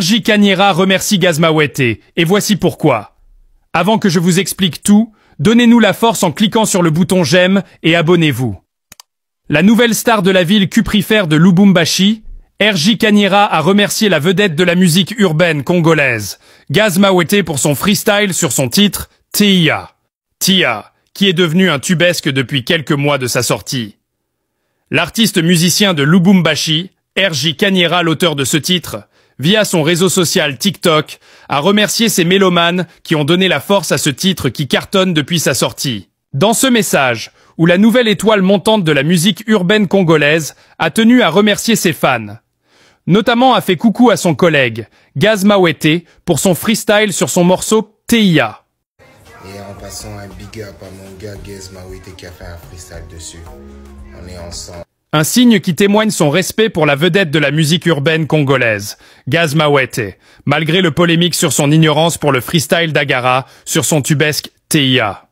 R.J. Kanira remercie Gazmawete, et voici pourquoi. Avant que je vous explique tout, donnez-nous la force en cliquant sur le bouton j'aime et abonnez-vous. La nouvelle star de la ville cuprifère de Lubumbashi, R.J. Kanira a remercié la vedette de la musique urbaine congolaise, Gazmawete, pour son freestyle sur son titre Tia. Tia, qui est devenu un tubesque depuis quelques mois de sa sortie. L'artiste musicien de Lubumbashi, R.J. Kanira, l'auteur de ce titre, via son réseau social TikTok, a remercié ses mélomanes qui ont donné la force à ce titre qui cartonne depuis sa sortie. Dans ce message, où la nouvelle étoile montante de la musique urbaine congolaise a tenu à remercier ses fans, notamment a fait coucou à son collègue, Gaz Mawete, pour son freestyle sur son morceau TIA. Et en passant un big up à mon gars qui a fait un freestyle dessus. On est ensemble. Un signe qui témoigne son respect pour la vedette de la musique urbaine congolaise, Gaz Mawete, malgré le polémique sur son ignorance pour le freestyle d'Agara, sur son tubesque TIA.